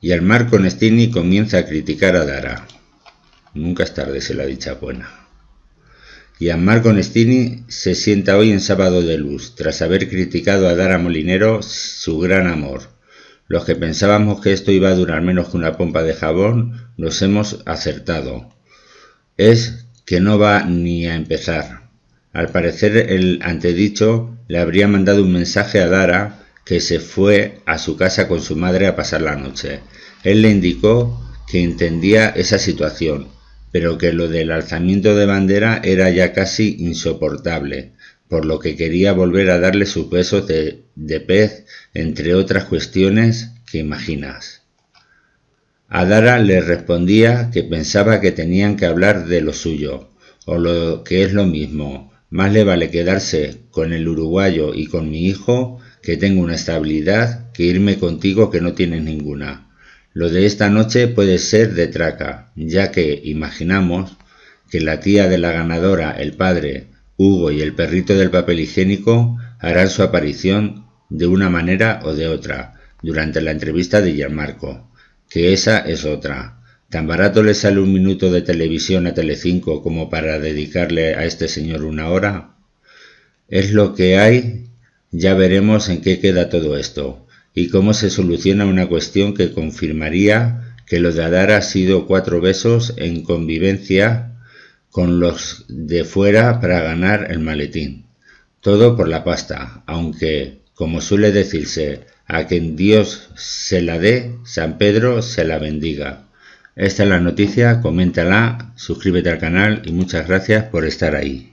Y al mar Conestini comienza a criticar a Dara. Nunca es tarde se la dicha buena. Y Marco Nestini se sienta hoy en Sábado de Luz, tras haber criticado a Dara Molinero su gran amor. Los que pensábamos que esto iba a durar menos que una pompa de jabón, nos hemos acertado. Es que no va ni a empezar. Al parecer el antedicho le habría mandado un mensaje a Dara que se fue a su casa con su madre a pasar la noche. Él le indicó que entendía esa situación, pero que lo del alzamiento de bandera era ya casi insoportable, por lo que quería volver a darle sus besos de, pez, entre otras cuestiones que imaginas. Adara le respondía que pensaba que tenían que hablar de lo suyo, o lo que es lo mismo, más le vale quedarse con el uruguayo y con mi hijo que tengo una estabilidad, que irme contigo que no tienes ninguna. Lo de esta noche puede ser de traca, ya que imaginamos que la tía de la ganadora, el padre, Hugo y el perrito del papel higiénico harán su aparición de una manera o de otra durante la entrevista de Gianmarco, que esa es otra. Tan barato le sale un minuto de televisión a Telecinco como para dedicarle a este señor una hora. Es lo que hay ya veremos en qué queda todo esto y cómo se soluciona una cuestión que confirmaría que lo de Adar ha sido cuatro besos en convivencia con los de fuera para ganar el maletín. Todo por la pasta, aunque, como suele decirse, a quien Dios se la dé, San Pedro se la bendiga. Esta es la noticia, coméntala, suscríbete al canal y muchas gracias por estar ahí.